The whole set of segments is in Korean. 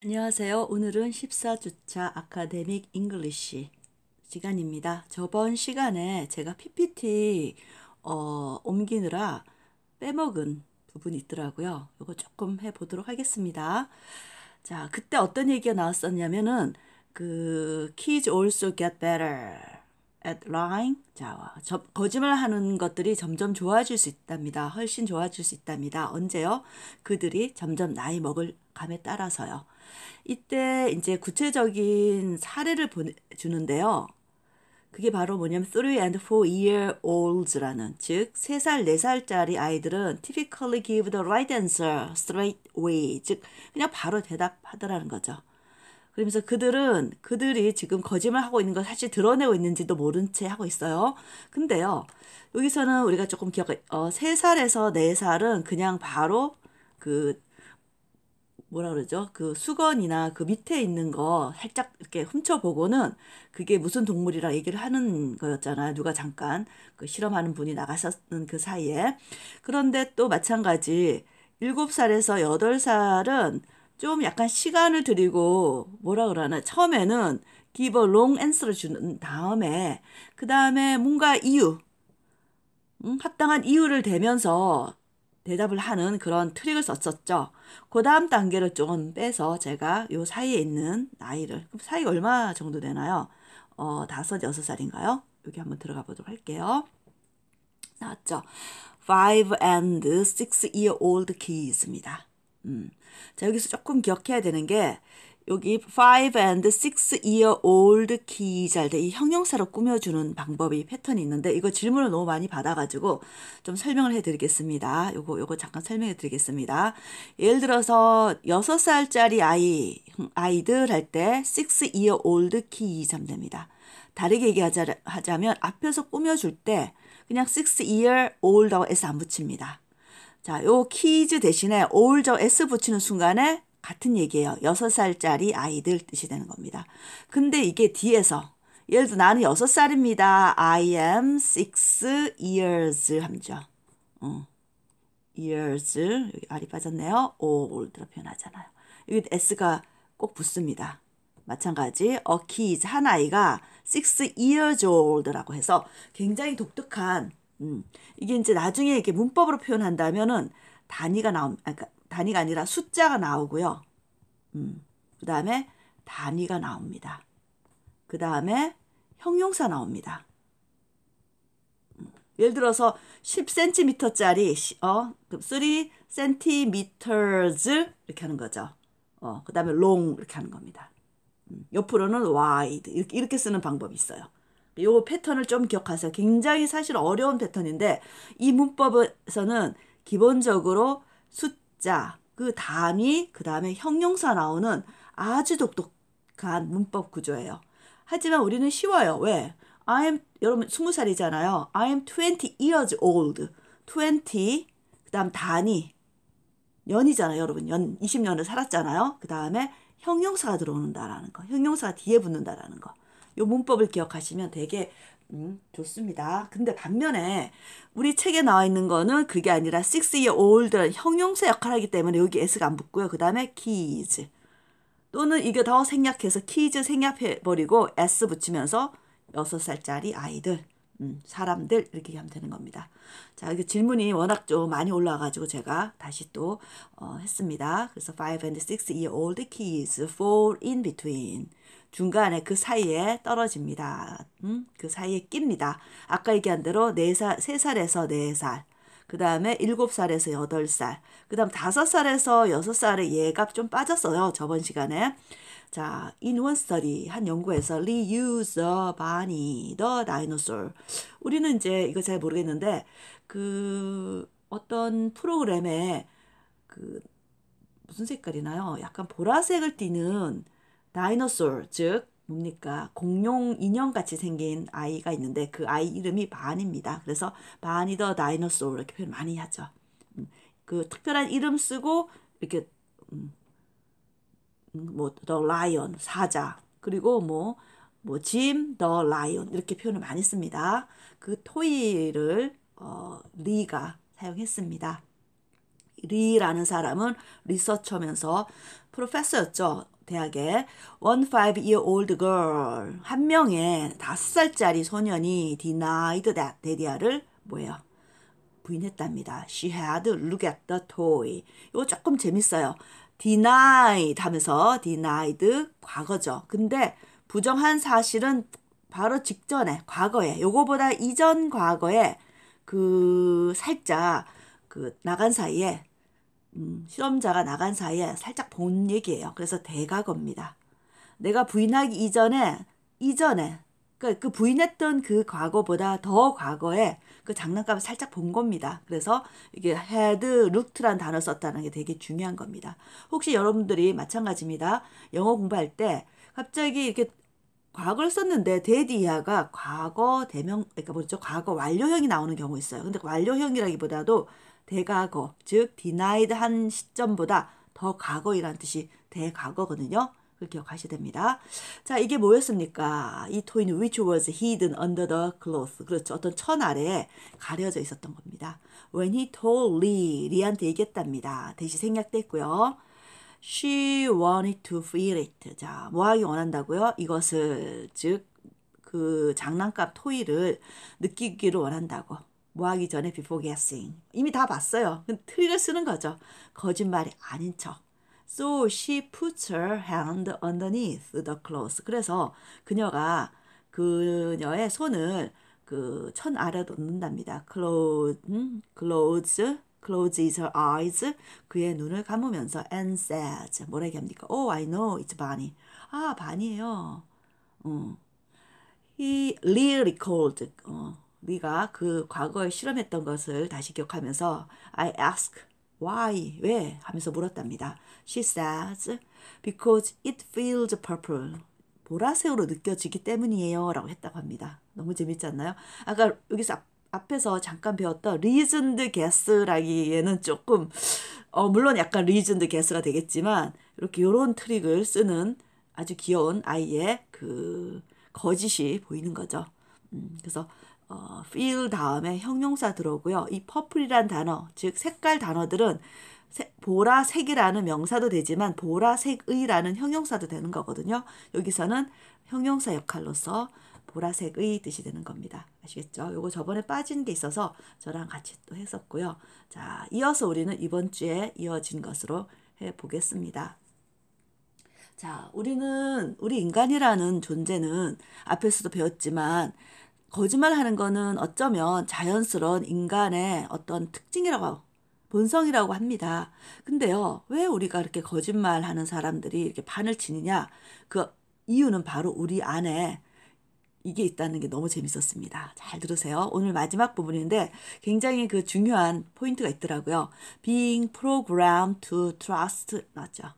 안녕하세요. 오늘은 14주차 아카데믹 잉글리쉬 시간입니다. 저번 시간에 제가 PPT 어, 옮기느라 빼먹은 부분이 있더라고요. 이거 조금 해보도록 하겠습니다. 자, 그때 어떤 얘기가 나왔었냐면은 그 kids also get better at lying. 자, 저, 거짓말하는 것들이 점점 좋아질 수 있답니다. 훨씬 좋아질 수 있답니다. 언제요? 그들이 점점 나이 먹을 감에 따라서요. 이때 이제 구체적인 사례를 보내주는데요. 그게 바로 뭐냐면 3 and 4 year olds라는 즉 3살, 4살짜리 아이들은 typically give the right answer straight away 즉 그냥 바로 대답하더라는 거죠. 그러면서 그들은 그들이 지금 거짓말 하고 있는 걸 사실 드러내고 있는지도 모른 채 하고 있어요. 근데요. 여기서는 우리가 조금 기억 어 3살에서 4살은 그냥 바로 그 뭐라 그러죠? 그 수건이나 그 밑에 있는 거 살짝 이렇게 훔쳐보고는 그게 무슨 동물이라 얘기를 하는 거였잖아요. 누가 잠깐 그 실험하는 분이 나가셨는 그 사이에. 그런데 또 마찬가지 7살에서 8살은 좀 약간 시간을 드리고 뭐라 그러나 처음에는 give a long answer를 주는 다음에 그 다음에 뭔가 이유 음, 합당한 이유를 대면서 대답을 하는 그런 트릭을 썼었죠. 그 다음 단계를 좀 빼서 제가 요 사이에 있는 나이를 그럼 사이가 얼마 정도 되나요? 어, 다섯, 여섯 살인가요? 여기 한번 들어가 보도록 할게요. 나왔죠? five and six year old kids입니다. 음. 자, 여기서 조금 기억해야 되는 게 여기 5 i v e and six year old kids 할때이 형용사로 꾸며주는 방법이 패턴이 있는데 이거 질문을 너무 많이 받아가지고 좀 설명을 해드리겠습니다. 요거 요거 잠깐 설명해드리겠습니다. 예를 들어서 6 살짜리 아이 아이들 할 때6 i x year old kids 하면 됩니다. 다르게 얘기하자면 앞에서 꾸며줄 때 그냥 6 i x year old하고 s 안 붙입니다. 자, 요 키즈 대신에 올저 s 붙이는 순간에 같은 얘기예요. 6살짜리 아이들 뜻이 되는 겁니다. 근데 이게 뒤에서 예를 들어 나는 6살입니다. I am 6 years 함죠. 어. years 여기 알이 빠졌네요. old로 표현하잖아요. 여기 s가 꼭 붙습니다. 마찬가지 a kid 한 아이가 6 years old라고 해서 굉장히 독특한 음, 이게 이제 나중에 이렇게 문법으로 표현한다면은 단위가 나옵 아, 그러니까 단위가 아니라 숫자가 나오고요. 음, 그 다음에 단위가 나옵니다. 그 다음에 형용사 나옵니다. 음, 예를 들어서 10cm짜리 어, 3cm 이렇게 하는 거죠. 어, 그 다음에 long 이렇게 하는 겁니다. 음, 옆으로는 wide 이렇게, 이렇게 쓰는 방법이 있어요. 이 패턴을 좀 기억하세요. 굉장히 사실 어려운 패턴인데 이 문법에서는 기본적으로 숫자 자, 그 다음이 그 다음에 형용사 나오는 아주 독특한 문법 구조예요. 하지만 우리는 쉬워요. 왜? I am 여러분 20살이잖아요. I am 20 years old. 20 그다음 단위 년이잖아요 여러분. 연 20년을 살았잖아요. 그다음에 형용사가 들어오는다라는 거. 형용사가 뒤에 붙는다라는 거. 요 문법을 기억하시면 되게 음, 좋습니다. 근데 반면에 우리 책에 나와 있는 거는 그게 아니라 6year old라는 형용사 역할을 하기 때문에 여기 s가 안 붙고요. 그 다음에 kids 또는 이게 더 생략해서 kids 생략해버리고 s 붙이면서 6살짜리 아이들 음, 사람들 이렇게 하면 되는 겁니다. 자, 이게 질문이 워낙 좀 많이 올라와가지고 제가 다시 또 어, 했습니다. 그래서 5 and 6 year old kids fall in between 중간에 그 사이에 떨어집니다. 음? 그 사이에 낍니다. 아까 얘기한 대로 4살, 3살에서 4살. 그 다음에 7살에서 8살. 그 다음 5살에서 6살에 예가좀 빠졌어요. 저번 시간에. 자, 인원스터디 한 연구에서 reuse the body, the dinosaur. 우리는 이제 이거 잘 모르겠는데 그 어떤 프로그램에 그 무슨 색깔이나요? 약간 보라색을 띠는 다이노솔즉 뭡니까 공룡 인형같이 생긴 아이가 있는데 그 아이 이름이 반입니다. 그래서 반이 더 다이너솔 이렇게 표현 많이 하죠. 음, 그 특별한 이름 쓰고 이렇게 음, 음, 뭐더 라이언 사자 그리고 뭐 뭐 짐 더 라이언 이렇게 표현을 많이 씁니다. 그 토이를 어, 리가 사용했습니다. 리라는 사람은 리서처면서 프로페서였죠. 대학에 one five year old girl 한 명의 다섯 살짜리 소년이 denied that 데디아를 뭐예요? 부인했답니다. She had look at the toy. 이거 조금 재밌어요. denied 하면서 denied 과거죠. 근데 부정한 사실은 바로 직전에 과거에 요거보다 이전 과거에 그 살짝 그 나간 사이에 음, 실험자가 나간 사이에 살짝 본 얘기예요. 그래서 대가겁니다 내가 부인하기 이전에 이전에 그, 그 부인했던 그 과거보다 더 과거에 그 장난감을 살짝 본 겁니다. 그래서 이게 헤드 루트란 단어 썼다는 게 되게 중요한 겁니다. 혹시 여러분들이 마찬가지입니다. 영어 공부할 때 갑자기 이렇게 과거를 썼는데 데디아가 과거 대명 그러니까 뭐죠 과거 완료형이 나오는 경우 있어요. 근데 완료형이라기보다도 대과거, 즉 denied 한 시점보다 더 과거이란 뜻이 대과거거든요. 그걸 기억하셔야 됩니다. 자, 이게 뭐였습니까? 이 토이는 which was hidden under the cloth. 그렇죠. 어떤 천 아래에 가려져 있었던 겁니다. When he told Lee, 리한테 얘기했답니다. 대시 생략됐고요. She wanted to feel it. 자, 뭐 하기 원한다고요? 이것을, 즉, 그 장난감 토이를 느끼기를 원한다고. 뭐 하기 전에 before guessing. 이미 다 봤어요. 트릭을 쓰는 거죠. 거짓말이 아닌 척. So she put her hand underneath the clothes. 그래서 그녀가 그녀의 손을 그 천 아래 놓는답니다. Close, close, closes her eyes. 그의 눈을 감으면서 and says 뭐라 얘기합니까? Oh, I know, it's Bunny. 아, 반이에요. 음. He really recalled. 어. 우리가 그 과거에 실험했던 것을 다시 기억하면서 I ask why 왜 하면서 물었답니다. She says because it feels purple 보라색으로 느껴지기 때문이에요 라고 했다고 합니다. 너무 재밌지 않나요? 아까 여기서 앞, 에서 잠깐 배웠던 reasoned guess라기에는 조금 어, 물론 약간 reasoned guess가 되겠지만 이렇게 요런 트릭을 쓰는 아주 귀여운 아이의 그 거짓이 보이는 거죠. 음, 그래서 어, feel 다음에 형용사 들어오고요. 이 purple이란 단어, 즉 색깔 단어들은 세, 보라색이라는 명사도 되지만 보라색의라는 형용사도 되는 거거든요. 여기서는 형용사 역할로서 보라색의 뜻이 되는 겁니다. 아시겠죠? 요거 저번에 빠진 게 있어서 저랑 같이 또 했었고요. 자, 이어서 우리는 이번 주에 이어진 것으로 해 보겠습니다. 자, 우리는, 우리 인간이라는 존재는 앞에서도 배웠지만 거짓말하는 거는 어쩌면 자연스러운 인간의 어떤 특징이라고 본성이라고 합니다. 근데요, 왜 우리가 이렇게 거짓말하는 사람들이 이렇게 판을 치느냐? 그 이유는 바로 우리 안에 이게 있다는 게 너무 재밌었습니다. 잘 들으세요. 오늘 마지막 부분인데 굉장히 그 중요한 포인트가 있더라고요. Being programmed to trust 맞죠?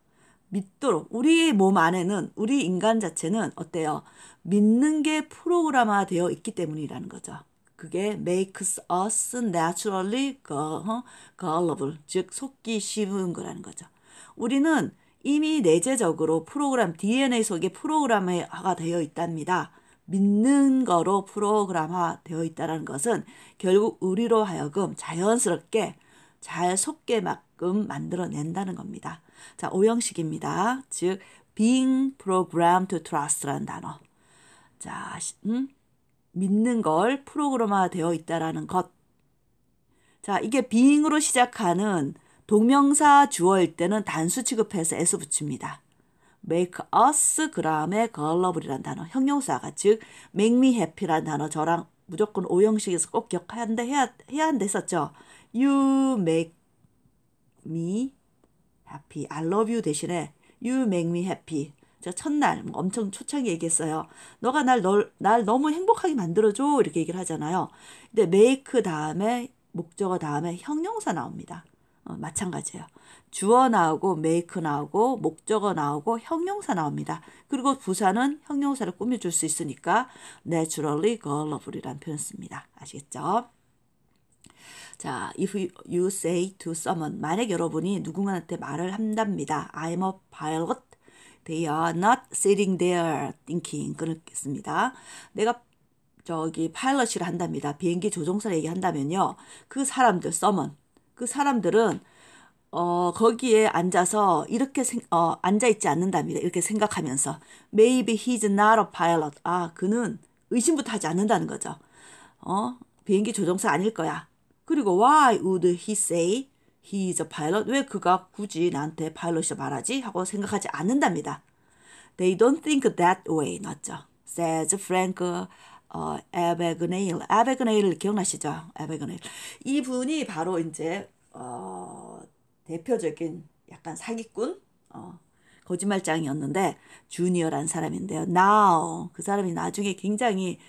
믿도록 우리 몸 안에는 우리 인간 자체는 어때요? 믿는 게 프로그램화 되어 있기 때문이라는 거죠. 그게 makes us naturally 어? gullible, 즉 속기 쉬운 거라는 거죠. 우리는 이미 내재적으로 프로그램 DNA 속에 프로그램화가 되어 있답니다. 믿는 거로 프로그램화 되어 있다는 것은 결국 우리로 하여금 자연스럽게 잘 속게 만큼 만들어낸다는 겁니다. 자, 오형식입니다. 즉, being programmed to trust라는 단어. 자, 음? 믿는 걸 프로그램화 되어 있다라는 것. 자, 이게 being으로 시작하는 동명사 주어일 때는 단수 취급해서 s 붙입니다. make us 그람의에 gullible 단어 형용사가 즉 make me happy란 단어 저랑 무조건 오형식에서 꼭기억 한다 해야, 해야 한다 했었죠. you make me happy. I love you 대신에 you make me happy. 제가 첫날 엄청 초창기 얘기했어요. 너가 날, 널, 날 너무 행복하게 만들어줘. 이렇게 얘기를 하잖아요. 근데 make 다음에 목적어 다음에 형용사 나옵니다. 어, 마찬가지예요. 주어 나오고 make 나오고 목적어 나오고 형용사 나옵니다. 그리고 부사는 형용사를 꾸며줄 수 있으니까 naturally girl 그 love이라는 표현 씁니다. 아시겠죠? 자, if you say to someone 만약 여러분이 누군가한테 말을 한답니다. I'm a pilot. They are not sitting there thinking. 그렇겠습니다. 내가 저기 파일럿이라 한답니다. 비행기 조종사를 얘기한다면요. 그 사람들, someone. 그 사람들은 어, 거기에 앉아서 이렇게 생, 어, 앉아있지 않는답니다. 이렇게 생각하면서. Maybe he's not a pilot. 아, 그는 의심부터 하지 않는다는 거죠. 어, 비행기 조종사 아닐 거야. 그리고 why would he say he is a pilot? 왜 그가 굳이 나한테 파일럿이라 말하지? 하고 생각하지 않는답니다. They don't think that way. 맞죠? says Frank 어, 에베그네일. 에베그네일 기억나시죠? 에베그네일. 이분이 바로 이제 어, 대표적인 약간 사기꾼 어, 거짓말장이었는데 주니어란 사람인데요. Now 그 사람이 나중에 굉장히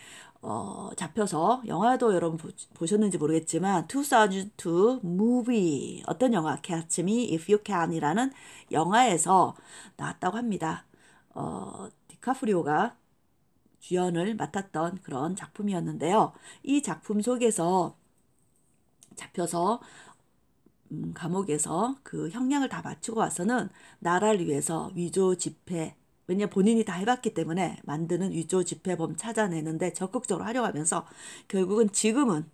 어, 잡혀서 영화도 여러분 보, 셨는지 모르겠지만 2002 무비 어떤 영화 Catch Me If You Can이라는 영화에서 나왔다고 합니다. 어, 디카프리오가 주연을 맡았던 그런 작품이었는데요. 이 작품 속에서 잡혀서 음, 감옥에서 그 형량을 다 마치고 와서는 나라를 위해서 위조 지폐 왜냐 본인이 다 해봤기 때문에 만드는 위조 집회범 찾아내는데 적극적으로 활용하면서 결국은 지금은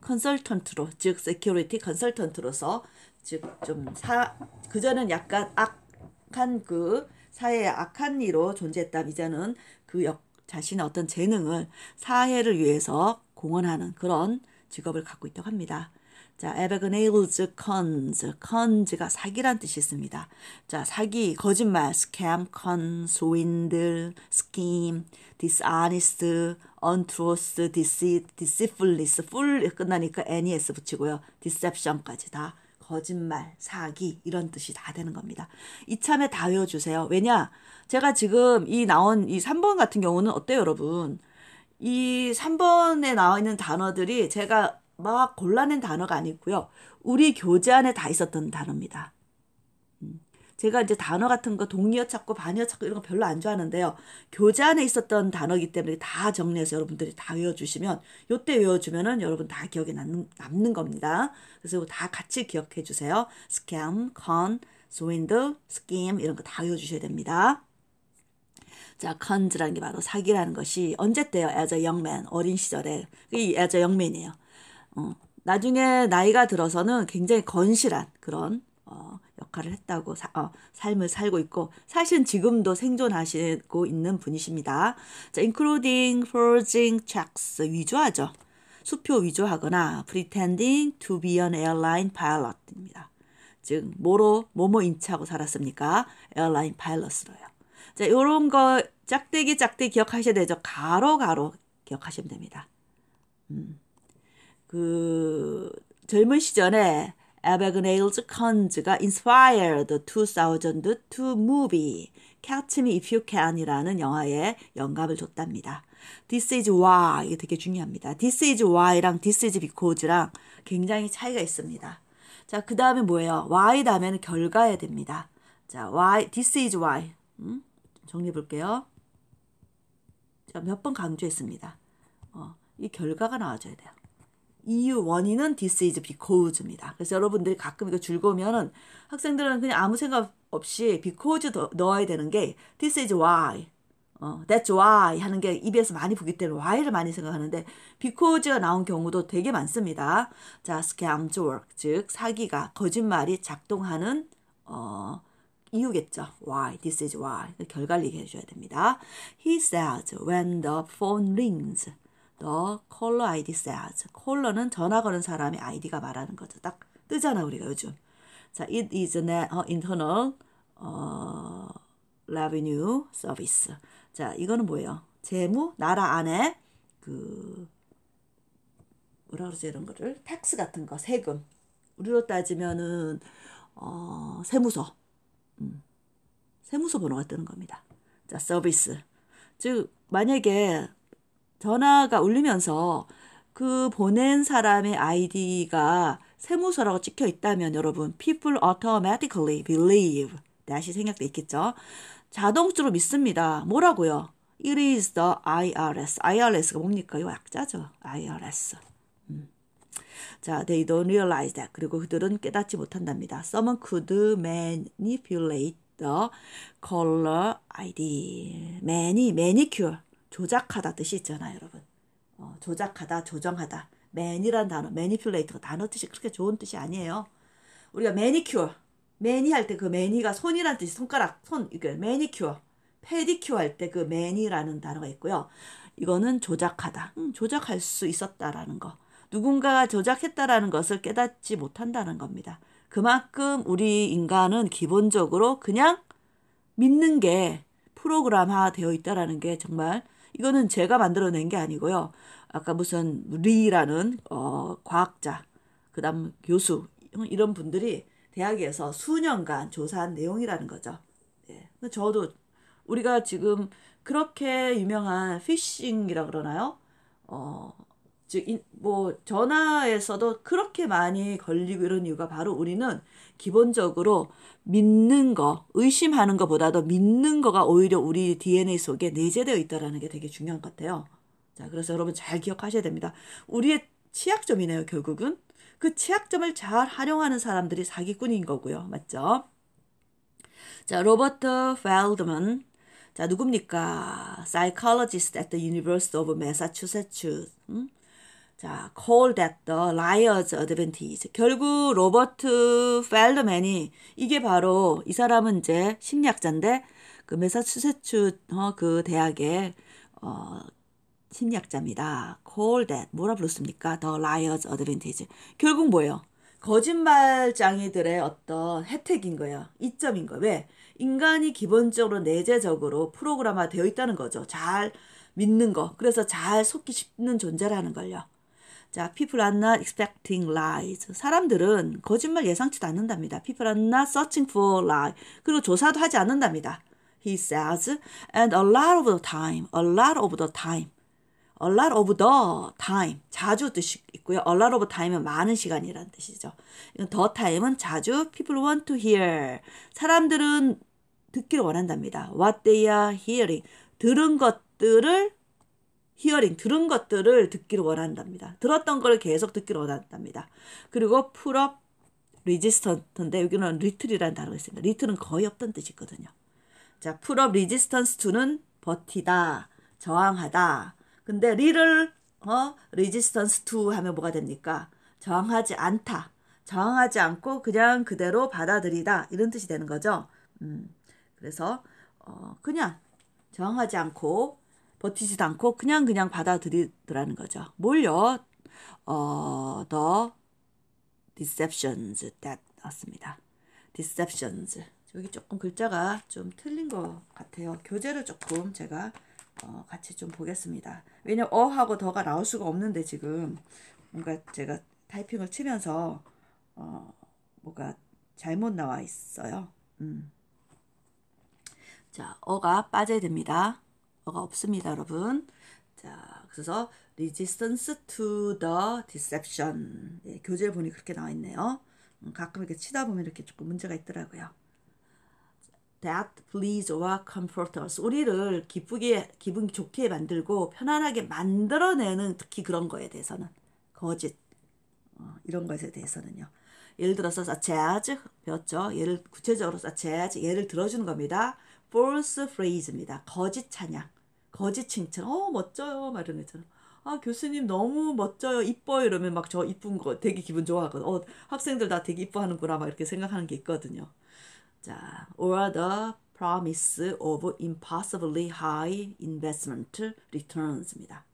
컨설턴트로 즉 세큐리티 컨설턴트로서 즉 좀 사 그전엔 약간 악한 그 사회의 악한 이로 존재했다 이제는 그 역, 자신의 어떤 재능을 사회를 위해서 공헌하는 그런 직업을 갖고 있다고 합니다. 자, 에베그네일즈 컨즈, 컨즈가 사기란 뜻이 있습니다. 자, 사기, 거짓말, 스캠, 컨, 스윈들, 스킴, 디스아니스트, 언트로스, 디시, 디시플리스, 풀 끝나니까 NES 붙이고요. 디셉션까지 다 거짓말, 사기 이런 뜻이 다 되는 겁니다. 이참에 다 외워주세요. 왜냐? 제가 지금 이 나온 이 3번 같은 경우는 어때요 여러분? 이 3번에 나와 있는 단어들이 제가 막 뭐 골라낸 단어가 아니고요. 우리 교재 안에 다 있었던 단어입니다. 음. 제가 이제 단어 같은 거 동의어 찾고 반의어 찾고 이런 거 별로 안 좋아하는데요. 교재 안에 있었던 단어이기 때문에 다 정리해서 여러분들이 다 외워주시면 요 때 외워주면은 여러분 다 기억에 남는, 남는 겁니다. 그래서 다 같이 기억해 주세요. scam, con, swindle, scheme 이런 거 다 외워주셔야 됩니다. 자, con라는 게 바로 사기라는 것이 언제 때요? as a young man, 어린 시절에. 이 as a young man이에요. 어, 나중에 나이가 들어서는 굉장히 건실한 그런 어, 역할을 했다고 사, 어, 삶을 살고 있고 사실 지금도 생존하시고 있는 분이십니다. 자, including forging checks 위조하죠. 수표 위조하거나 pretending to be an airline pilot입니다. 즉 뭐로 뭐뭐 인치고 살았습니까? 에어라인 파일럿으로요. 자, 요런 거 짝대기 짝대기 기억하셔야 되죠. 가로 가로 기억하시면 됩니다. 음. 그 젊은 시절에 에베그네일즈 컨즈가 Inspired 2002 movie Catch Me If You Can이라는 영화에 영감을 줬답니다. This is why 이게 되게 중요합니다. This is why랑 This is because랑 굉장히 차이가 있습니다. 자, 그 다음에 뭐예요? why 다음에는 결과에 됩니다. 자, why, this is why. 음? 정리해 볼게요. 자, 몇 번 강조했습니다. 어, 이 결과가 나와줘야 돼요. 이유 원인은 this is because입니다. 그래서 여러분들이 가끔 이거 즐거우면은 학생들은 그냥 아무 생각 없이 because 넣어야 되는 게 this is why 어, that's why 하는 게 입에서 많이 보기 때문에 why를 많이 생각하는데 because가 나온 경우도 되게 많습니다. 자, scam to work 즉 사기가 거짓말이 작동하는 어 이유겠죠. Why? This is why. 결과를 얘기해 줘야 됩니다. He says when the phone rings. The caller ID says. 콜러는 전화 거는 사람의 아이디가 말하는 거죠. 딱 뜨잖아 우리가 요즘. 자, it is an 어, internal 어, revenue service. 자, 이거는 뭐예요? 재무 나라 안에 그 뭐라 그러지 이런 거를 텍스 같은 거 세금 우리로 따지면은 어, 세무서 음, 세무서 번호가 뜨는 겁니다. 자, 서비스. 즉 만약에 전화가 울리면서 그 보낸 사람의 아이디가 세무서라고 찍혀 있다면 여러분 people automatically believe 다시 생략돼 있겠죠. 자동적으로 믿습니다. 뭐라고요? It is the IRS. IRS가 뭡니까? 요 약자죠. IRS. 음. 자, they don't realize that. 그리고 그들은 깨닫지 못한답니다. Someone could manipulate the color ID. Many, manicure. 조작하다 뜻이 있잖아요, 여러분. 어, 조작하다, 조정하다. 매니란 단어, 매니플레이터 단어 뜻이 그렇게 좋은 뜻이 아니에요. 우리가 매니큐어, 매니 할 때 그 매니가 손이란 뜻이 손가락, 손, 이게 매니큐어, 페디큐어 할 때 그 매니라는 단어가 있고요. 이거는 조작하다, 음, 조작할 수 있었다라는 거. 누군가가 조작했다라는 것을 깨닫지 못한다는 겁니다. 그만큼 우리 인간은 기본적으로 그냥 믿는 게 프로그램화 되어 있다라는 게 정말 이거는 제가 만들어낸 게 아니고요. 아까 무슨 리라는 어, 과학자, 그다음 교수 이런 분들이 대학에서 수년간 조사한 내용이라는 거죠. 예. 저도 우리가 지금 그렇게 유명한 피싱이라 그러나요? 어, 즉뭐 전화에서도 그렇게 많이 걸리고 이런 이유가 바로 우리는 기본적으로 믿는 거, 의심하는 것보다도 믿는 거가 오히려 우리 DNA 속에 내재되어 있다는게 되게 중요한 것 같아요. 자, 그래서 여러분 잘 기억하셔야 됩니다. 우리의 취약점이네요, 결국은. 그 취약점을 잘 활용하는 사람들이 사기꾼인 거고요. 맞죠? 자, 로버트 펠드먼. 자, 누굽니까? Psychologist at the University of Massachusetts. 음? 자, called at the liar's advantage. 결국 로버트 펠드맨이 이게 바로 이 사람은 이제 심리학자인데 그 메사추세츠 어, 그 대학의 어, 심리학자입니다. called at 뭐라 불렀습니까? the liar's advantage. 결국 뭐예요? 거짓말장애들의 어떤 혜택인 거예요. 이점인 거예요. 왜? 인간이 기본적으로 내재적으로 프로그램화 되어 있다는 거죠. 잘 믿는 거. 그래서 잘 속기 쉽는 존재라는 걸요. 자, people are not expecting lies. 사람들은 거짓말 예상치도 않는답니다. People are not searching for lie. s 그리고 조사도 하지 않는답니다. He says, and a lot of the time, a lot of the time, a lot of the time, 자주 뜻이 있고요. a lot of time은 많은 시간이라는 뜻이죠. 이 the time은 자주, people want to hear. 사람들은 듣기를 원한답니다. What they are hearing. 들은 것들을 히어링 들은 것들을 듣기를 원한답니다. 들었던 걸 계속 듣기를 원한답니다. 그리고 풀업 리지스턴트인데 여기는 리틀이라는 단어가 있습니다. 리틀은 거의 없던 뜻이거든요. 자, 풀업 리지스턴스 투는 버티다, 저항하다. 근데 리를 어 리지스턴스 투 하면 뭐가 됩니까? 저항하지 않다. 저항하지 않고 그냥 그대로 받아들이다 이런 뜻이 되는 거죠. 음. 그래서 어 그냥 저항하지 않고 버티지도 않고 그냥 그냥 받아들이더라는 거죠. 뭘요? 어, the deceptions that 왔습니다. deceptions. 여기 조금 글자가 좀 틀린 것 같아요. 교재를 조금 제가 어, 같이 좀 보겠습니다. 왜냐면 어하고 더가 나올 수가 없는데 지금 뭔가 제가 타이핑을 치면서 어, 뭐가 잘못 나와 있어요. 음. 자, 어가 빠져야 됩니다. 어가 없습니다, 여러분. 자, 그래서 resistance to the deception. 예, 교재 보니 그렇게 나와 있네요. 음, 가끔 이렇게 치다 보면 이렇게 조금 문제가 있더라고요. That please or comfort us. 우리를 기쁘게, 기분 좋게 만들고 편안하게 만들어내는 특히 그런 거에 대해서는 거짓 어, 이런 것에 대해서는요. 예를 들어서 such 배웠죠. 예를 구체적으로 such 예를 들어주는 겁니다. false phrase입니다. 거짓 찬양. 거짓 칭찬. 어, 멋져요. 막 이런 거잖아. 아, 교수님 너무 멋져요. 이뻐요. 이러면 막 저 이쁜 거 되게 기분 좋아하거든. 어, 학생들 나 되게 이뻐하는구나. 막 이렇게 생각하는 게 있거든요. 자, or the promise of impossibly high investment returns입니다.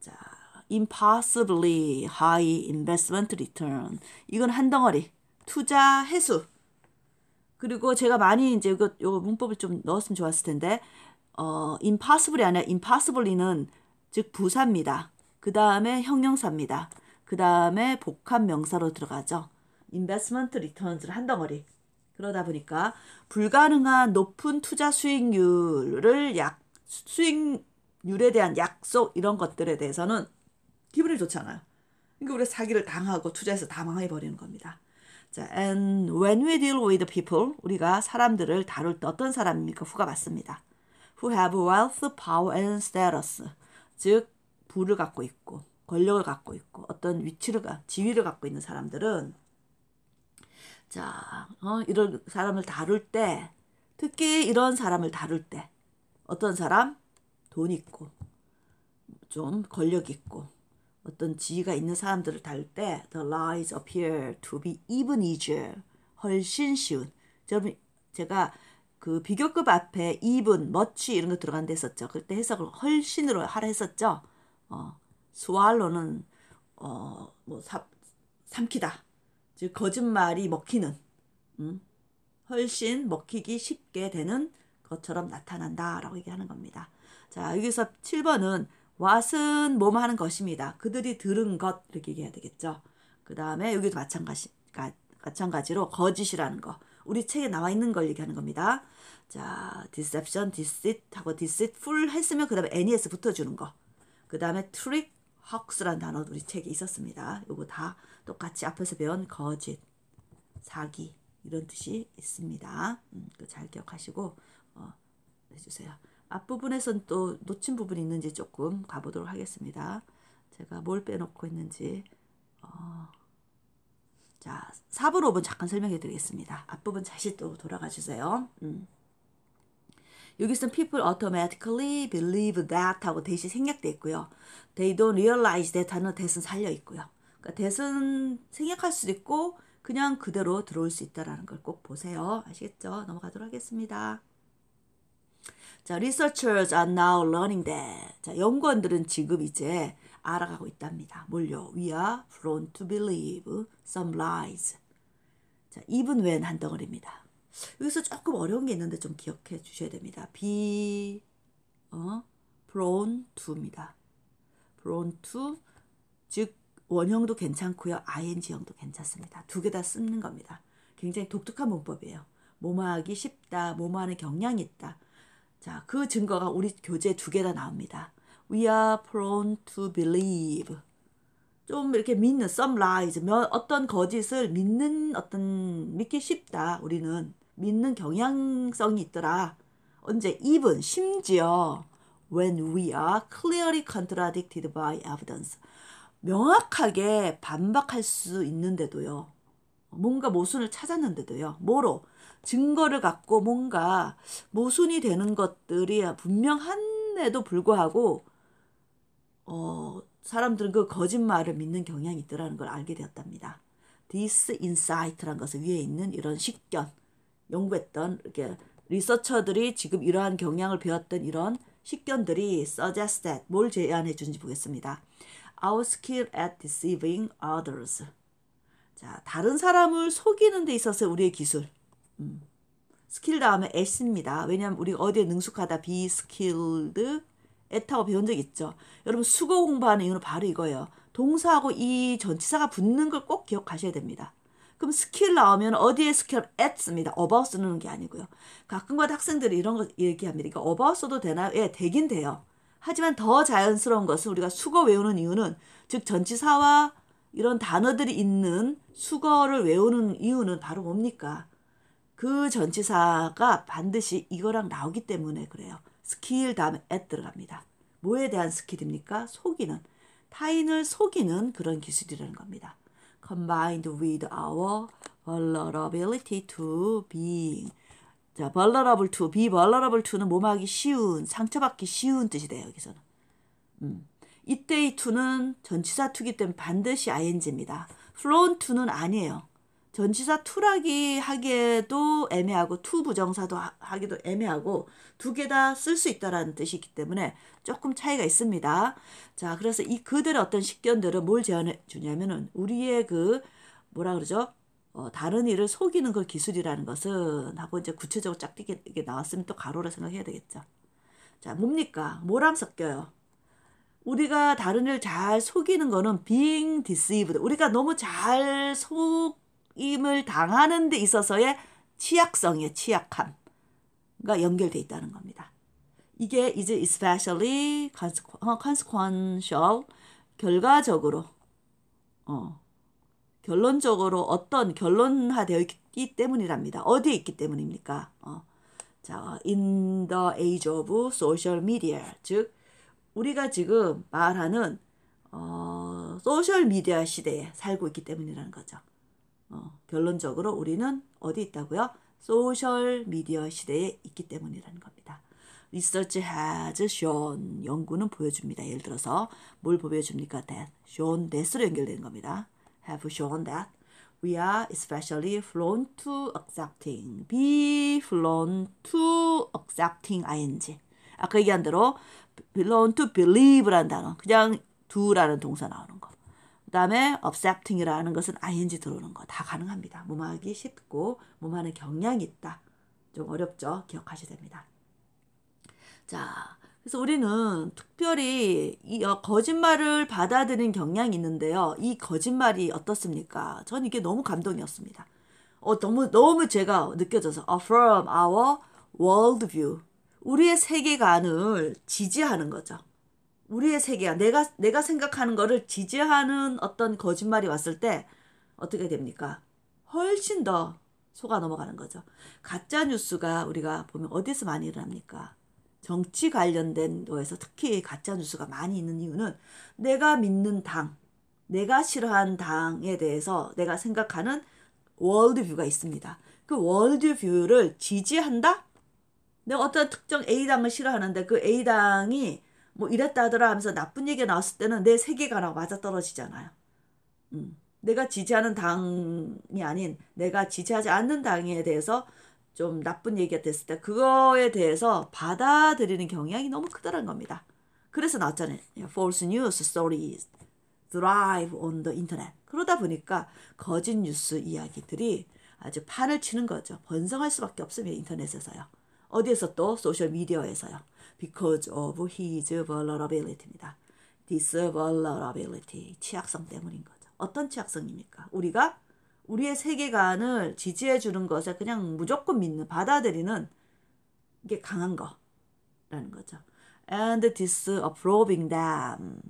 자, impossibly high investment return. 이건 한 덩어리. 투자 해수. 그리고 제가 많이 이제 이거, 이거 문법을 좀 넣었으면 좋았을 텐데 어, impossible이 아니라 impossibly는 즉 부사입니다. 그 다음에 형용사입니다. 그 다음에 복합 명사로 들어가죠. investment returns를 한 덩어리. 그러다 보니까 불가능한 높은 투자 수익률을 약 수익률에 대한 약속 이런 것들에 대해서는 기분이 좋잖아요. 그러니까 우리가 사기를 당하고 투자해서 다 망해버리는 겁니다. 자, and when we deal with people, 우리가 사람들을 다룰 때 어떤 사람입니까? 후가 맞습니다. who have wealth, power and status. 즉 부를 갖고 있고 권력을 갖고 있고 어떤 위치를 가 지위를 갖고 있는 사람들은 자, 어, 이런 사람을 다룰 때 특히 이런 사람을 다룰 때 어떤 사람 돈 있고 좀 권력 있고 어떤 지위가 있는 사람들을 다룰 때 the lies appear to be even easier 훨씬 쉬운 여러분 제가 그 비교급 앞에 이분, 머치 이런 거 들어간 데 했었죠. 그때 해석을 훨씬으로 하라 했었죠. 어, 스왈로는 어, 뭐 삽, 삼키다. 즉 거짓말이 먹히는 음, 훨씬 먹히기 쉽게 되는 것처럼 나타난다라고 얘기하는 겁니다. 자, 여기서 7번은 왓은 뭐뭐 하는 것입니다. 그들이 들은 것 이렇게 얘기해야 되겠죠. 그 다음에 여기도 마찬가지, 마찬가지로 거짓이라는 거. 우리 책에 나와 있는 걸 얘기하는 겁니다. 자, deception, deceit 하고 deceitful 했으면 그 다음에 nes 붙어주는 거. 그 다음에 trick, hoax란 단어 우리 책에 있었습니다. 요거 다 똑같이 앞에서 배운 거짓, 사기 이런 뜻이 있습니다. 음, 잘 기억하시고 어, 해주세요. 앞부분에선 또 놓친 부분이 있는지 조금 가보도록 하겠습니다. 제가 뭘 빼놓고 있는지 어, 자 4번 5번 잠깐 설명해 드리겠습니다. 앞부분 다시 또 돌아가 주세요. 음. 여기서는 people automatically believe that 하고 대신 생략돼 있고요. They don't realize that 하는 t h 살려 있고요. 그러니까 t h 생략할 수도 있고 그냥 그대로 들어올 수있다는걸 꼭 보세요. 아시겠죠? 넘어가도록 하겠습니다. 자, researchers are now learning that. 자, 연구원들은 지금 이제 알아가고 있답니다. 뭘요? We are prone to believe some lies. 자, even when 한 덩어리입니다. 여기서 조금 어려운 게 있는데 좀 기억해 주셔야 됩니다. be 어, prone to입니다. prone to 즉 원형도 괜찮고요. ing형도 괜찮습니다. 두 개 다 쓰는 겁니다. 굉장히 독특한 문법이에요. 모마하기 쉽다. 모마하는 경향이 있다. 자, 그 증거가 우리 교재 두 개 다 나옵니다. We are prone to believe. 좀 이렇게 믿는, some lies, 어떤 거짓을 믿는 어떤, 믿기 쉽다, 우리는. 믿는 경향성이 있더라. 언제 even 심지어 when we are clearly contradicted by evidence 명확하게 반박할 수 있는데도요. 뭔가 모순을 찾았는데도요. 뭐로? 증거를 갖고 뭔가 모순이 되는 것들이 분명한데도 불구하고 어, 사람들은 그 거짓말을 믿는 경향이 있더라는 걸 알게 되었답니다. this i n s i g h t 라것을 위에 있는 이런 식견 연구했던 이렇게 리서처들이 지금 이러한 경향을 배웠던 이런 식견들이 suggested 뭘 제안해 주는지 보겠습니다. Our skill at deceiving others. 자, 다른 사람을 속이는 데 있어서 우리의 기술. 음. 스킬 다음에 s입니다. 왜냐하면 우리가 어디에 능숙하다. be skilled. 에타고 배운 적 있죠. 여러분 수거 공부하는 이유는 바로 이거예요. 동사하고 이 전치사가 붙는 걸 꼭 기억하셔야 됩니다. 그럼 스킬 나오면 어디에 스킬 at입니다. about 쓰는 게 아니고요. 가끔가다 학생들이 이런 거 얘기합니다. 그러니까 about 써도 되나? 예, 되긴 돼요. 하지만 더 자연스러운 것은 우리가 수거 외우는 이유는 즉 전치사와 이런 단어들이 있는 수거를 외우는 이유는 바로 뭡니까? 그 전치사가 반드시 이거랑 나오기 때문에 그래요. 스킬 다음에 at 들어갑니다. 뭐에 대한 스킬입니까? 속이는. 타인을 속이는 그런 기술이라는 겁니다. combined with our vulnerability to being. 자, vulnerable to, be vulnerable to는 몸하기 쉬운, 상처받기 쉬운 뜻이 돼요, 여기서는. 음. 이때의 to는 전치사 to기 때문에 반드시 ing입니다. flown to는 아니에요. 전치사 투라기 하기에도 애매하고 투 부정사도 하기도 애매하고 두 개 다 쓸 수 있다라는 뜻이기 때문에 조금 차이가 있습니다. 자, 그래서 이 그들의 어떤 식견들은 뭘 제안해 주냐면은 우리의 그 뭐라 그러죠? 어, 다른 일을 속이는 그 기술이라는 것은 하고 이제 구체적으로 짝띠게 나왔으면 또 가로라 생각해야 되겠죠. 자, 뭡니까? 뭐랑 섞여요? 우리가 다른 일잘 속이는 거는 being deceived. 우리가 너무 잘 속, 임을 당하는 데 있어서의 취약성의 취약함과 연결돼 있다는 겁니다. 이게 이제 especially consequential 결과적으로 어, 결론적으로 어떤 결론화되어 있기 때문이랍니다. 어디에 있기 때문입니까? 어, 자, in the age of social media 즉 우리가 지금 말하는 어, 소셜 미디어 시대에 살고 있기 때문이라는 거죠. 어, 결론적으로 우리는 어디 있다고요? 소셜 미디어 시대에 있기 때문이라는 겁니다. 리서치 has shown 연구는 보여줍니다. 예를 들어서 뭘 보여줍니까? that shown that으로 연결되는 겁니다. have shown that we are especially flown to accepting be flown to accepting ing 아까 얘기한 대로 flown to believe라는 단어 그냥 do라는 동사 나오는 거 그다음에 accepting이라는 것은 ing 들어오는 거 다 가능합니다. 몸하기 쉽고 몸하는 경향이 있다. 좀 어렵죠. 기억하셔야 됩니다. 자, 그래서 우리는 특별히 이 어, 거짓말을 받아들인 경향이 있는데요. 이 거짓말이 어떻습니까? 전 이게 너무 감동이었습니다. 어, 너무 너무 제가 느껴져서 affirm our worldview 우리의 세계관을 지지하는 거죠. 우리의 세계야. 내가, 내가 생각하는 거를 지지하는 어떤 거짓말이 왔을 때 어떻게 됩니까? 훨씬 더 속아 넘어가는 거죠. 가짜 뉴스가 우리가 보면 어디서 많이 일어납니까? 정치 관련된 거에서 특히 가짜 뉴스가 많이 있는 이유는 내가 믿는 당, 내가 싫어하는 당에 대해서 내가 생각하는 월드뷰가 있습니다. 그 월드뷰를 지지한다? 내가 어떤 특정 A당을 싫어하는데 그 A당이 뭐 이랬다 하더라 하면서 나쁜 얘기가 나왔을 때는 내 세계관하고 맞아떨어지잖아요. 음. 내가 지지하는 당이 아닌 내가 지지하지 않는 당에 대해서 좀 나쁜 얘기가 됐을 때 그거에 대해서 받아들이는 경향이 너무 크다는 겁니다. 그래서 나왔잖아요. 예, false news stories thrive on the internet. 그러다 보니까 거짓 뉴스 이야기들이 아주 판을 치는 거죠. 번성할 수밖에 없습니다. 인터넷에서요. 어디에서 또 소셜 미디어에서요. because of his vulnerability입니다. this vulnerability 취약성 때문인 거죠. 어떤 취약성입니까? 우리가 우리의 세계관을 지지해 주는 것에 그냥 무조건 믿는 받아들이는 게 강한 거라는 거죠. and disapproving them.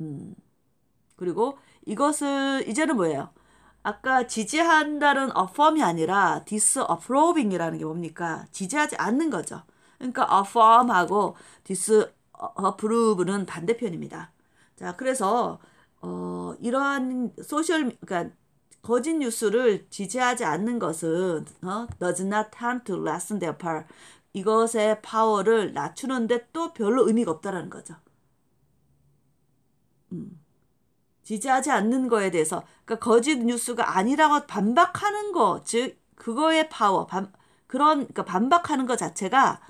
음. 그리고 이것을 이제는 뭐예요? 아까 지지한다는 affirm이 아니라 disapproving이라는 게 뭡니까? 지지하지 않는 거죠. 그러니까 affirm하고 disapprove는 반대편입니다. 자, 그래서 어, 이러한 소셜 그러니까 거짓 뉴스를 지지하지 않는 것은 어, does not harm to lessen their power. 이것의 파워를 낮추는데 또 별로 의미가 없다라는 거죠. 음. 지지하지 않는 거에 대해서 그러니까 거짓 뉴스가 아니라고 반박하는 거, 즉 그거의 파워, 반, 그런 그러니까 반박하는 것 자체가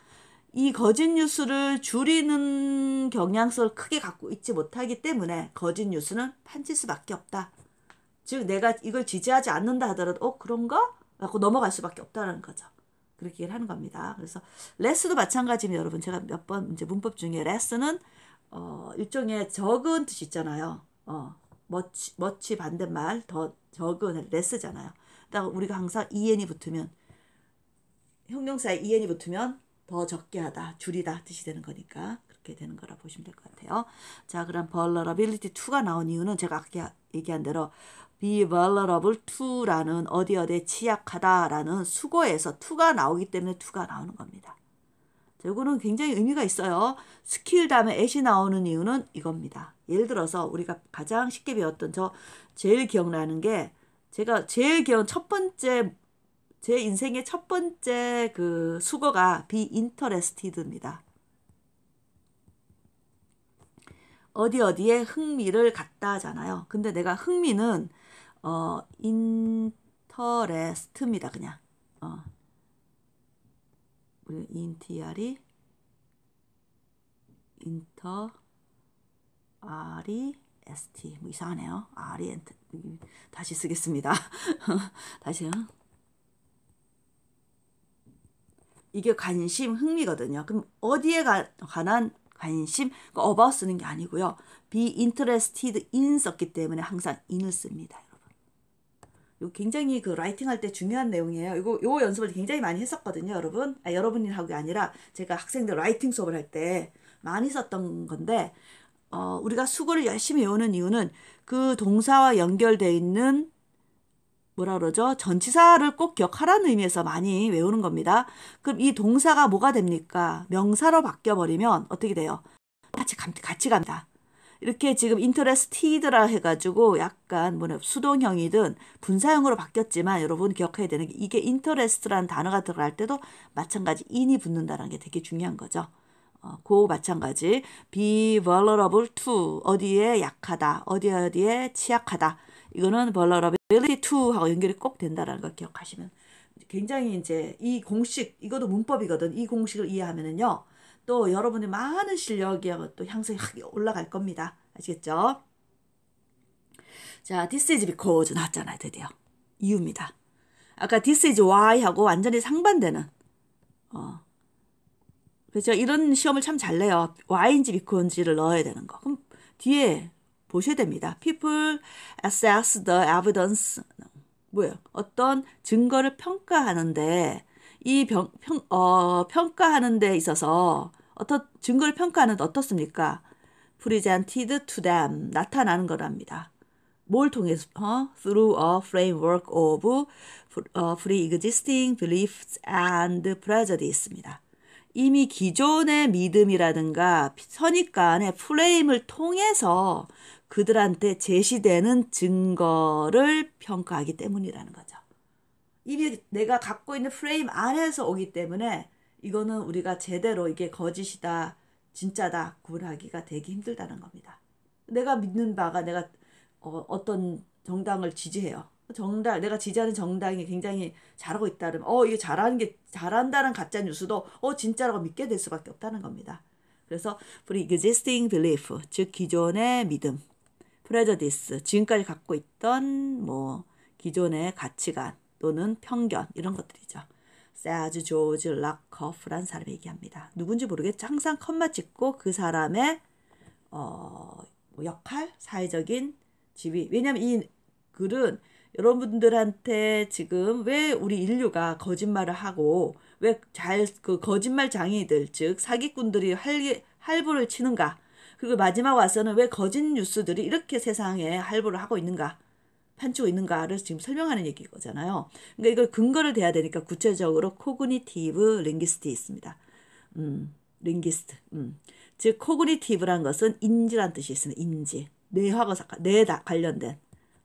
이 거짓 뉴스를 줄이는 경향성을 크게 갖고 있지 못하기 때문에 거짓 뉴스는 판칠 수밖에 없다. 즉 내가 이걸 지지하지 않는다 하더라도 어 그런가? 라고 넘어갈 수밖에 없다는 거죠. 그렇게 하는 겁니다. 그래서 레스도 마찬가지입니다. 여러분 제가 몇 번 이제 문법 중에 레스는 어, 일종의 적은 뜻이 있잖아요. 어, 멋치, 멋치 반대말 더 적은 레스잖아요. 그러니까 우리가 항상 en이 붙으면 형용사에 en이 붙으면 더 적게 하다, 줄이다 뜻이 되는 거니까 그렇게 되는 거라 보시면 될 것 같아요. 자, 그럼 vulnerability t 가 나온 이유는 제가 아까 얘기한 대로 be vulnerable to라는 어디 어디에 취약하다라는 수고에서 2가 나오기 때문에 2가 나오는 겁니다. 자, 이거는 굉장히 의미가 있어요. 스킬 다음에 애이 나오는 이유는 이겁니다. 예를 들어서 우리가 가장 쉽게 배웠던 저 제일 기억나는 게 제가 제일 기억 첫 번째 제 인생의 첫 번째 그 수거가 비 e i n t e r 입니다 어디 어디에 흥미를 갖다잖아요. 근데 내가 흥미는 어 i n t e r 입니다 그냥 어 우리 인티알이 인터 아리 ST 뭐 이상하네요. 아리 엔트 다시 쓰겠습니다. 다시요. 이게 관심, 흥미거든요. 그럼 어디에 관한 관심, 그러 그러니까 about 쓰는 게 아니고요. be interested in 썼기 때문에 항상 in을 씁니다. 여러분. 이거 굉장히 그 라이팅 할 때 중요한 내용이에요. 이거, 이 연습을 굉장히 많이 했었거든요. 여러분. 아, 여러분이 하고 아니라 제가 학생들 라이팅 수업을 할 때 많이 썼던 건데, 어, 우리가 수고를 열심히 외우는 이유는 그 동사와 연결되어 있는 뭐라 그러죠? 전치사를 꼭 기억하라는 의미에서 많이 외우는 겁니다. 그럼 이 동사가 뭐가 됩니까? 명사로 바뀌어버리면 어떻게 돼요? 같이, 감, 같이 간다. 이렇게 지금 인터레스티드라 해가지고 약간 뭐냐 수동형이든 분사형으로 바뀌었지만 여러분 기억해야 되는 게 이게 인터레스트라는 단어가 들어갈 때도 마찬가지 인이 붙는다는 게 되게 중요한 거죠. 어, 고 마찬가지 be vulnerable to 어디에 약하다 어디 어디에 취약하다 이거는 vulnerability to 하고 연결이 꼭 된다라는 걸 기억하시면 굉장히 이제 이 공식 이것도 문법이거든 이 공식을 이해하면은요 또 여러분의 많은 실력이 또 향상이 올라갈 겁니다 아시겠죠? 자 this is because 나왔잖아요 드디어 이유입니다 아까 this is why 하고 완전히 상반되는 어 그렇죠 이런 시험을 참 잘 내요 why인지 b e c a u s e i 지를 넣어야 되는 거 그럼 뒤에 보셔야 됩니다. People assess the evidence. 뭐예요? 어떤 증거를 평가하는데 이 병, 평, 어, 평가하는 데 있어서 어떤 증거를 평가하는데 어떻습니까? presented to them 나타나는 거랍니다. 뭘 통해서 어? through a framework of pre-existing beliefs and prejudice입니다. 이미 기존의 믿음이라든가 선입관의 프레임을 통해서 그들한테 제시되는 증거를 평가하기 때문이라는 거죠. 이게 내가 갖고 있는 프레임 안에서 오기 때문에 이거는 우리가 제대로 이게 거짓이다, 진짜다 구분하기가 되기 힘들다는 겁니다. 내가 믿는 바가 내가 어, 떤 정당을 지지해요. 정당 내가 지지하는 정당이 굉장히 잘하고 있다 면어 이게 잘하는 게 잘한다는 가짜 뉴스도 어 진짜라고 믿게 될 수밖에 없다는 겁니다. 그래서 pre-existing belief 즉 기존의 믿음 프레저디스, 지금까지 갖고 있던 뭐 기존의 가치관 또는 편견 이런 것들이죠. 세아즈 조지 락커프란 사람이 얘기합니다. 누군지 모르겠죠. 항상 컴마 찍고 그 사람의 어, 뭐 역할, 사회적인 지위. 왜냐하면 이 글은 여러분들한테 지금 왜 우리 인류가 거짓말을 하고 왜 잘 그 거짓말 장애들 즉 사기꾼들이 할 할부를 치는가 그리고 마지막 와서는 왜 거짓 뉴스들이 이렇게 세상에 할부를 하고 있는가? 판치고 있는가를 지금 설명하는 얘기거잖아요. 그러니까 이걸 근거를 대야 되니까 구체적으로 코그니티브 링기스트있습니다 음, 링기스트. 음. 즉 코그니티브란 것은 인지란 뜻이 있습니다. 인지. 뇌하고 뇌다 관련된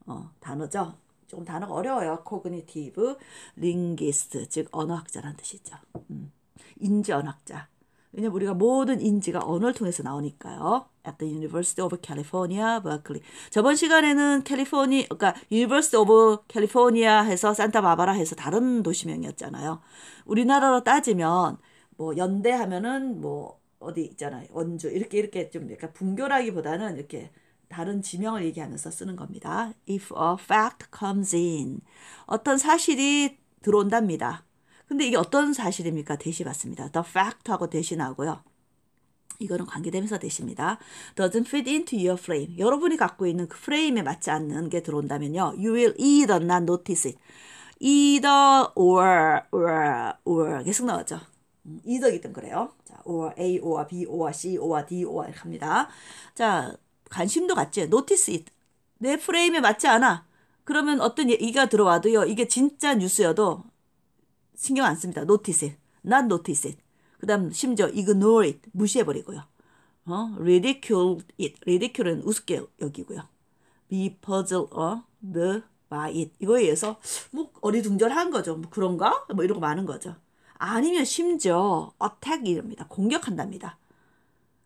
어, 단어죠. 조금 단어가 어려워요. 코그니티브 링기스트 즉언어학자라 뜻이죠. 음. 인지 언학자 왜냐면 우리가 모든 인지가 언어를 통해서 나오니까요. At the University of California, Berkeley. 저번 시간에는 캘리포니 그러니까 University of California 해서 산타바바라 해서 다른 도시명이었잖아요. 우리나라로 따지면 뭐 연대 하면은 뭐 어디 있잖아요. 원주 이렇게 이렇게 좀 약간 분교라기보다는 이렇게 다른 지명을 얘기하면서 쓰는 겁니다. If a fact comes in. 어떤 사실이 들어온답니다. 근데 이게 어떤 사실입니까? 대시 받습니다. The fact하고 대시 나오고요. 이거는 관계되면서 되십니다. doesn't fit into your frame. 여러분이 갖고 있는 그 프레임에 맞지 않는 게 들어온다면요. you will either not notice it. either or or or 계속 나왔죠 음, either이든 그래요. 자, or A or B or C or D or 이렇게 합니다. 자, 관심도 같지 notice it. 내 프레임에 맞지 않아. 그러면 어떤 얘기가 들어와도요. 이게 진짜 뉴스여도 신경 안 씁니다. notice it. not notice it. 그 다음 심지어 ignore it. 무시해버리고요. 어? ridicule it. ridicule은 우습게 여기고요. be puzzled or the by it. 이거에 의해서 뭐 어리둥절한 거죠. 뭐 그런가? 뭐 이런 거 많은 거죠. 아니면 심지어 attack 이럽니다. 공격한답니다.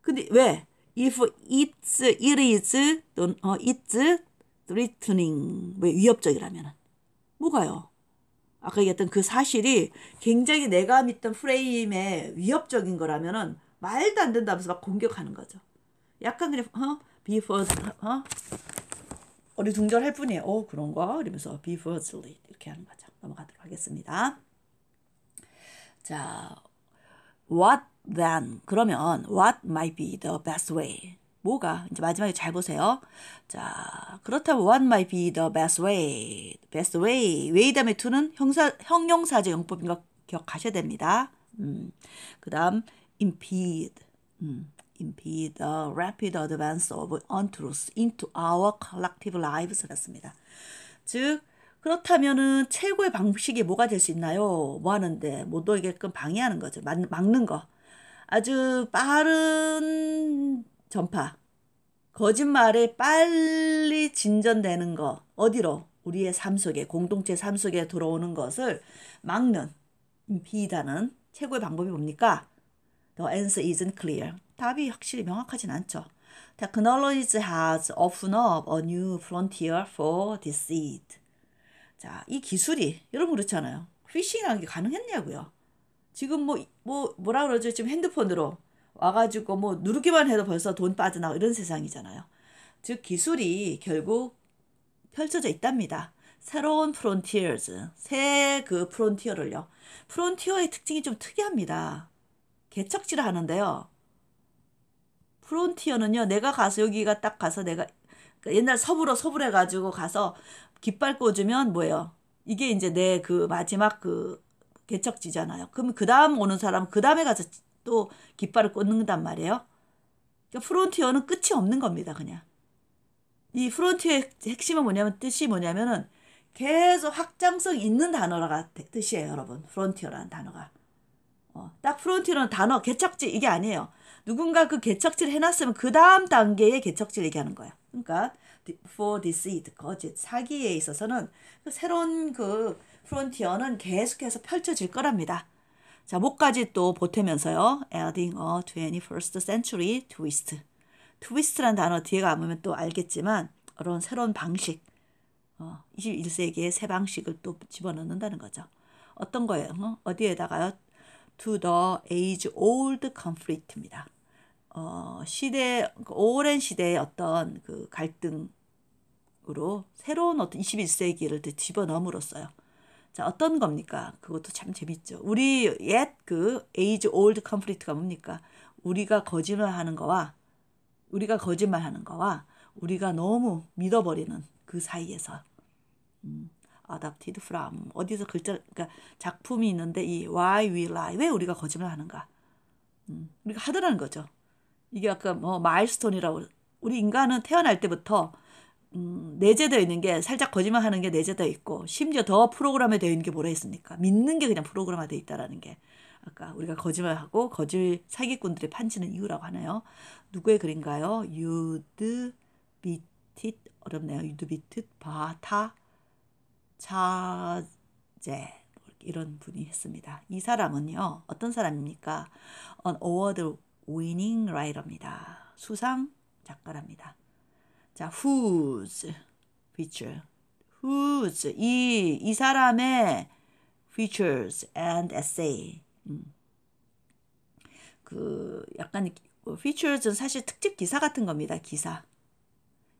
근데 왜? if it's, it is, 또는 어, it's threatening. 왜 위협적이라면 뭐가요? 아까 얘기했던 그 사실이 굉장히 내가 믿던 프레임에 위협적인 거라면은 말도 안 된다면서 막 공격하는 거죠. 약간 그냥 어 b e f 어 어리둥절할 뿐이에요. 어 그런가 이러면서 b e f o 이렇게 하는 거죠. 넘어가도록 하겠습니다. 자, what then? 그러면 what might be the best way? 뭐가? 이제 마지막에 잘 보세요. 자, 그렇다면 what might be the best way? best way. way 다음에 to는 형사, 형용사제 용법인 거 기억하셔야 됩니다. 음, 그 다음 impede. 음. impede the rapid advance of untruth into our collective lives 했습니다. 즉 그렇다면은 최고의 방식이 뭐가 될 수 있나요? 뭐 하는데 못 뭐 오게끔 방해하는 거죠. 막, 막는 거. 아주 빠른 전파. 거짓말에 빨리 진전되는 거 어디로 우리의 삶 속에 공동체 삶 속에 들어오는 것을 막는 비단은 최고의 방법이 뭡니까? The answer isn't clear. 답이 확실히 명확하진 않죠. Technology has opened up a new frontier for deceit. 자, 이 기술이 여러분 그렇잖아요. 피싱이라는 게 가능했냐고요. 지금 뭐, 뭐 뭐라 그러죠? 지금 핸드폰으로 와가지고 뭐 누르기만 해도 벌써 돈 빠져나오고 이런 세상이잖아요. 즉 기술이 결국 펼쳐져 있답니다. 새로운 프론티어즈, 새 그 프론티어를요. 프론티어의 특징이 좀 특이합니다. 개척지를 하는데요. 프론티어는요, 내가 가서 여기가 딱 가서 내가 옛날 서부로 서부해가지고 가서 깃발 꽂으면 뭐예요? 이게 이제 내 그 마지막 그 개척지잖아요. 그럼 그 다음 오는 사람, 그 다음에 가서 또 깃발을 꽂는단 말이에요. 그러니까 프론티어는 끝이 없는 겁니다, 그냥. 이 프론티어의 핵심은 뭐냐면 뜻이 뭐냐면은 계속 확장성 있는 단어가 뜻이에요, 여러분. 프론티어라는 단어가. 어, 딱 프론티어는 단어, 개척지 이게 아니에요. 누군가 그 개척지를 해놨으면 그 다음 단계의 개척지를 얘기하는 거예요 그러니까 for deceit, 거짓, 사기에 있어서는 새로운 그 프론티어는 계속해서 펼쳐질 거랍니다. 자, 목까지 또 보태면서요. adding a 21st century twist. 트위스트란 단어 뒤에 가보면 또 알겠지만 그런 새로운 방식, 어, 21세기의 새 방식을 또 집어넣는다는 거죠. 어떤 거예요? 어? 어디에다가요? To the age old conflict입니다. 어, 시대, 그 오랜 시대의 어떤 그 갈등으로 새로운 어떤 21세기를 집어넣음으로써요. 자, 어떤 겁니까? 그것도 참 재밌죠. 우리 옛 그 에이즈 올드 컴플리트가 뭡니까? 우리가 거짓말하는 거와 우리가 거짓말하는 거와 우리가 너무 믿어버리는 그 사이에서 음, adapted from 어디서 글자 그니까 작품이 있는데 이 why we lie 왜 우리가 거짓말하는가? 음, 우리가 하더라는 거죠. 이게 아까 뭐 마일스톤이라고 우리 인간은 태어날 때부터 음, 내재되어 있는 게 살짝 거짓말하는 게 내재되어 있고 심지어 더 프로그램에 되어 있는 게 뭐라 했습니까? 믿는 게 그냥 프로그램화되어 있다라는 게 아까 우리가 거짓말하고 거짓 사기꾼들이 판치는 이유라고 하나요? 누구의 글인가요? 유드 비트 어렵네요. 유드 비트 바타 차제 이런 분이 했습니다. 이 사람은요 어떤 사람입니까? 언 어워드 위닝 라이터입니다. 수상 작가랍니다. 자, whose feature. whose 이, 이 사람의 features and essay. 음. 그 약간 뭐 features는 사실 특집 기사 같은 겁니다. 기사.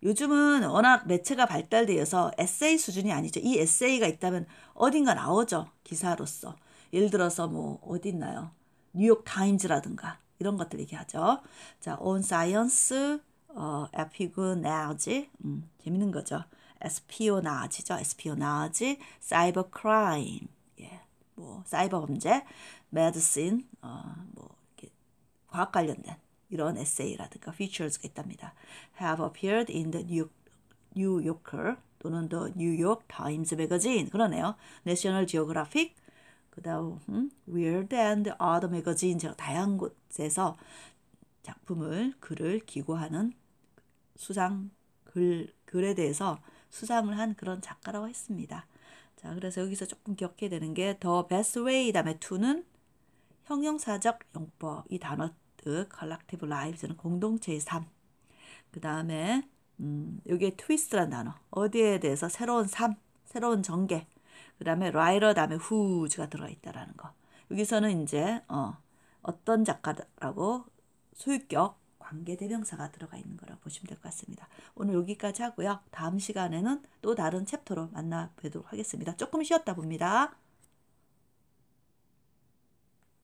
요즘은 워낙 매체가 발달되어서 에세이 수준이 아니죠. 이 에세이가 있다면 어딘가 나오죠. 기사로서. 예를 들어서 뭐 어디 있나요? 뉴욕 타임즈라든가 이런 것들 얘기하죠. 자, on science, 어, 에피그나지 음, 재밌는 거죠. 에스피오나지죠. 에스피오나지, 사이버 크라임, 예, 뭐 사이버 범죄, 메디신, 어, 뭐 이렇게 과학 관련된 이런 에세이라든가 features가 있답니다. Have appeared in the New, New Yorker 또는 The New York Times Magazine 그러네요. National Geographic 그다음 음, Weird and Other Magazine 제가 다양한 곳에서 작품을 글을 기고하는 수상 글 글에 대해서 수상을 한 그런 작가라고 했습니다. 자, 그래서 여기서 조금 기억해야 되는 게 더 베스트 웨이 다음에 투는 형용사적 용법 이 단어 뜻 c o l l e c t i 는 공동체의 삶. 그 다음에 음, 여기에 트위스트란 단어 어디에 대해서 새로운 삶, 새로운 전개. 그 다음에 라이러 그 다음에 후즈가 들어 있다라는 거. 여기서는 이제 어, 어떤 작가라고 소유격 관계대명사가 들어가 있는 거라고 보시면 될 것 같습니다. 오늘 여기까지 하고요. 다음 시간에는 또 다른 챕터로 만나 뵈도록 하겠습니다. 조금 쉬었다 봅니다.